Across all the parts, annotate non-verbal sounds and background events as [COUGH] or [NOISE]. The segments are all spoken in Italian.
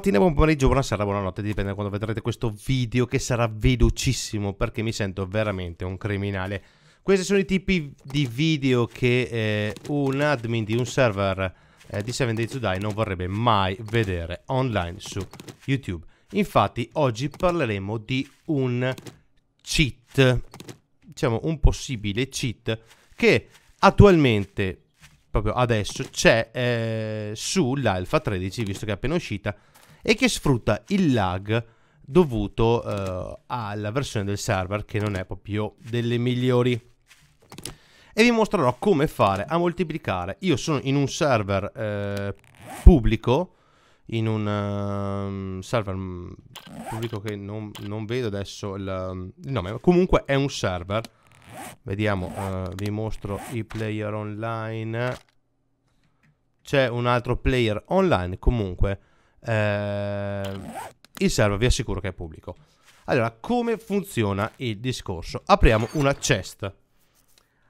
mattina, buon pomeriggio, buonasera, buonanotte, dipende da quando vedrete questo video che sarà velocissimo perché mi sento veramente un criminale. Questi sono i tipi di video che eh, un admin di un server eh, di 7 Days to Die non vorrebbe mai vedere online su YouTube. Infatti oggi parleremo di un cheat, diciamo un possibile cheat che attualmente, proprio adesso, c'è eh, sull'Alpha 13 visto che è appena uscita e che sfrutta il lag dovuto uh, alla versione del server che non è proprio delle migliori e vi mostrerò come fare a moltiplicare io sono in un server uh, pubblico in un uh, server mm, pubblico che non, non vedo adesso il, il, nome ma comunque è un server vediamo eh, vi mostro i player online c'è un altro player online comunque eh, il server vi assicuro che è pubblico. Allora, come funziona il discorso? Apriamo una chest.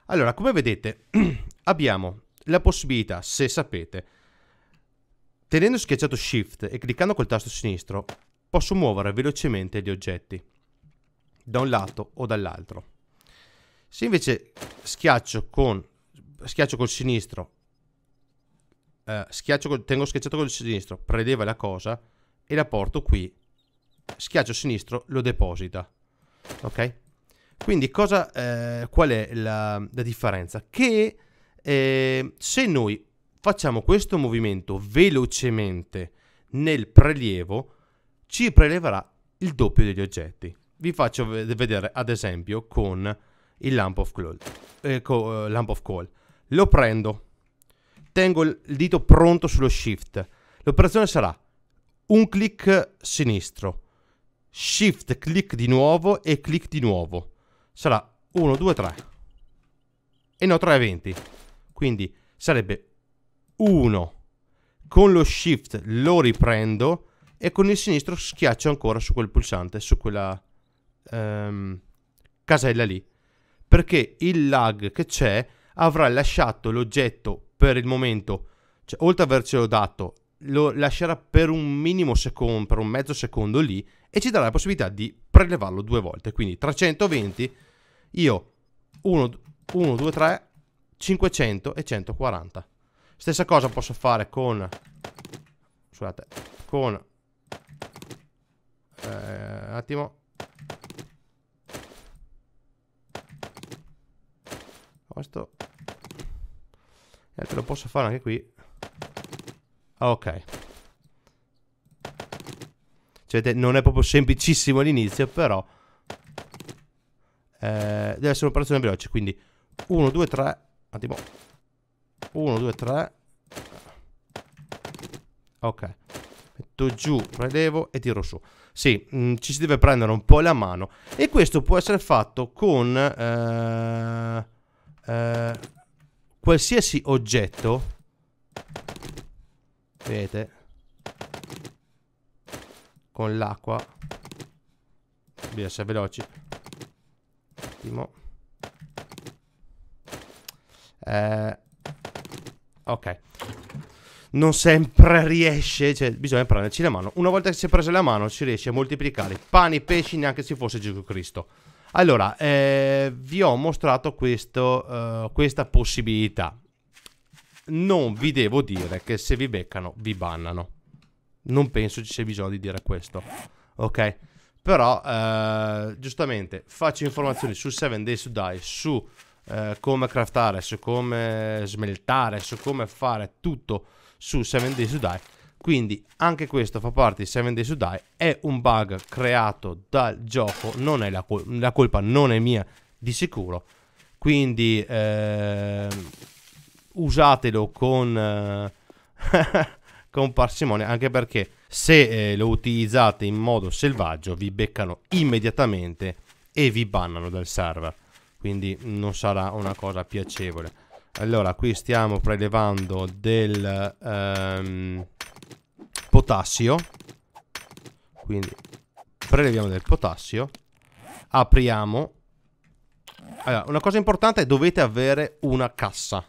Allora, come vedete, [CLEARS THROAT] abbiamo la possibilità, se sapete, tenendo schiacciato Shift e cliccando col tasto sinistro, posso muovere velocemente gli oggetti, da un lato o dall'altro. Se invece schiaccio con, schiaccio col sinistro eh, schiaccio, tengo schiacciato col sinistro, preleva la cosa e la porto qui. Schiaccio sinistro, lo deposita. Ok? Quindi cosa, eh, qual è la, la differenza? Che eh, se noi facciamo questo movimento velocemente nel prelievo, ci preleverà il doppio degli oggetti. Vi faccio vedere ad esempio con il Lamp of eh, Coal. Eh, Lamp of Coal. Lo prendo, tengo il dito pronto sullo shift. L'operazione sarà un clic sinistro, shift, clic di nuovo e clic di nuovo. Sarà 1, 2, 3. E no, 3 20. Quindi sarebbe 1. Con lo shift lo riprendo e con il sinistro schiaccio ancora su quel pulsante, su quella um, casella lì. Perché il lag che c'è avrà lasciato l'oggetto per il momento, cioè, oltre ad avercelo dato, lo lascerà per un minimo secondo, per un mezzo secondo lì e ci darà la possibilità di prelevarlo due volte. Quindi 320, io 1, 1 2, 3, 500 e 140. Stessa cosa posso fare con... Scusate, con... Eh, un attimo. Questo eh, te lo posso fare anche qui. Ok. Cioè, non è proprio semplicissimo all'inizio, però... Eh, deve essere un'operazione veloce, quindi... 1, 2, 3... Un attimo. 1, 2, 3... Ok. Metto giù, prelevo e tiro su. Sì, mh, mm, ci si deve prendere un po' la mano. E questo può essere fatto con... Eh, eh, qualsiasi oggetto Vedete Con l'acqua Bisogna essere veloci Un attimo eh, Ok non sempre riesce, cioè bisogna prenderci la mano. Una volta che si è presa la mano, si riesce a moltiplicare pani pesci neanche se fosse Gesù Cristo. Allora, eh, vi ho mostrato questo, uh, questa possibilità. Non vi devo dire che se vi beccano vi bannano. Non penso ci sia bisogno di dire questo. Ok? Però, uh, giustamente, faccio informazioni su 7 Days to Die, su uh, come craftare, su come smeltare, su come fare tutto su 7 Days to Die quindi anche questo fa parte di 7 Days to Die, è un bug creato dal gioco, non è la, col la colpa non è mia di sicuro. Quindi eh, usatelo con, eh, [LAUGHS] con parsimonia, anche perché se eh, lo utilizzate in modo selvaggio vi beccano immediatamente e vi bannano dal server. Quindi non sarà una cosa piacevole. Allora, qui stiamo prelevando del... Ehm, potassio Quindi preleviamo del potassio Apriamo Allora, una cosa importante è dovete avere una cassa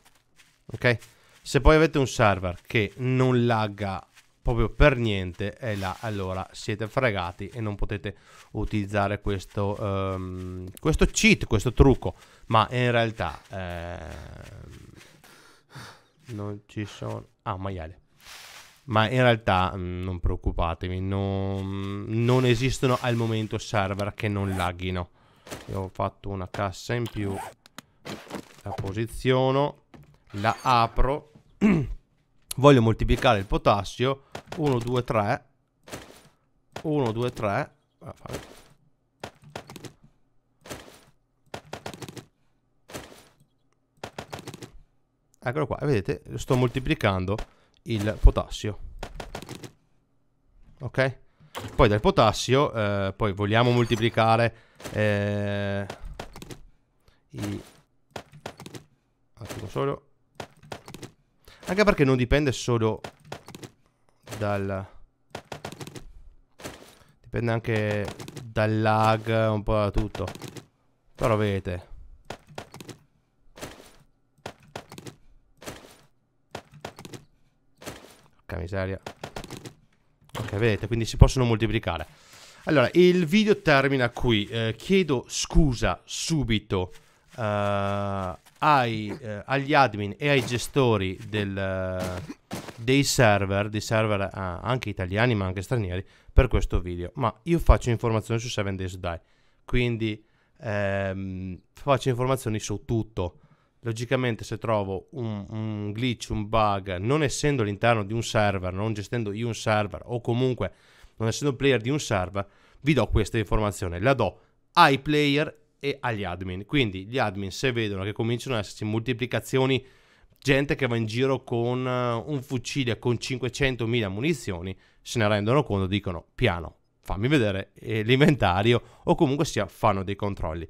Ok? Se poi avete un server che non lagga proprio per niente e là allora siete fregati e non potete utilizzare questo, um, questo cheat, questo trucco ma in realtà eh, non ci sono ah maiale ma in realtà mm, non preoccupatevi, non, non, esistono al momento server che non laghino. Io ho fatto una cassa in più, la posiziono, la apro, [CLEARS THROAT] voglio moltiplicare il potassio, 1, 2, 3, 1, 2, 3, Eccolo qua, vedete, sto moltiplicando il potassio. Ok? Poi dal potassio, eh, poi vogliamo moltiplicare eh, i... Attimo solo. Anche perché non dipende solo dal... Dipende anche dal lag, un po' da tutto. Però vedete, miseria Ok vedete quindi si possono moltiplicare Allora il video termina qui eh, Chiedo scusa subito eh, ai, eh, agli admin e ai gestori del, eh, dei server, dei server ah, anche italiani ma anche stranieri, per questo video. Ma io faccio informazioni su 7 Days Die, quindi ehm, faccio informazioni su tutto logicamente se trovo un, un, glitch, un bug, non essendo all'interno di un server, non gestendo io un server o comunque non essendo player di un server, vi do questa informazione, la do ai player e agli admin. Quindi gli admin se vedono che cominciano ad esserci moltiplicazioni, gente che va in giro con eh, un fucile con 500.000 munizioni, se ne rendono conto, dicono piano, fammi vedere eh, l'inventario o comunque sia fanno dei controlli.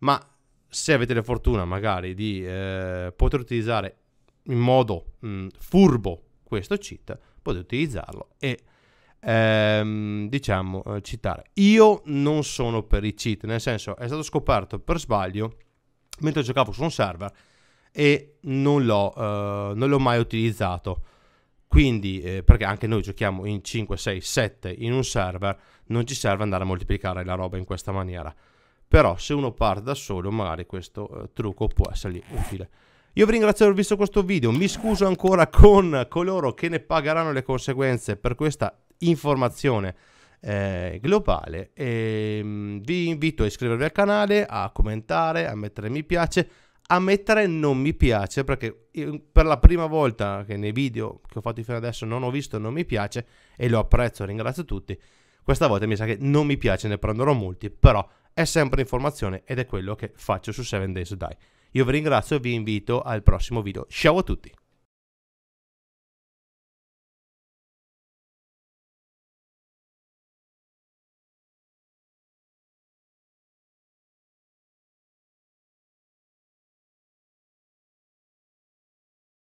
Ma se avete la fortuna magari di eh, poter utilizzare in modo mh, furbo questo cheat, potete utilizzarlo e ehm, diciamo eh, citare. Io non sono per i cheat, nel senso è stato scoperto per sbaglio mentre giocavo su un server e non l'ho, eh, non l'ho mai utilizzato. Quindi, eh, perché anche noi giochiamo in 5, 6, 7 in un server, non ci serve andare a moltiplicare la roba in questa maniera però se uno parte da solo magari questo eh, trucco può essergli utile. Io vi ringrazio per aver visto questo video, mi scuso ancora con coloro che ne pagheranno le conseguenze per questa informazione eh, globale e ehm, vi invito a iscrivervi al canale, a commentare, a mettere mi piace, a mettere non mi piace perché per la prima volta che nei video che ho fatto fino adesso non ho visto non mi piace e lo apprezzo, ringrazio tutti. Questa volta mi sa che non mi piace, ne prenderò molti, però è sempre informazione ed è quello che faccio su 7 Days to Die. Io vi ringrazio e vi invito al prossimo video. Ciao a tutti!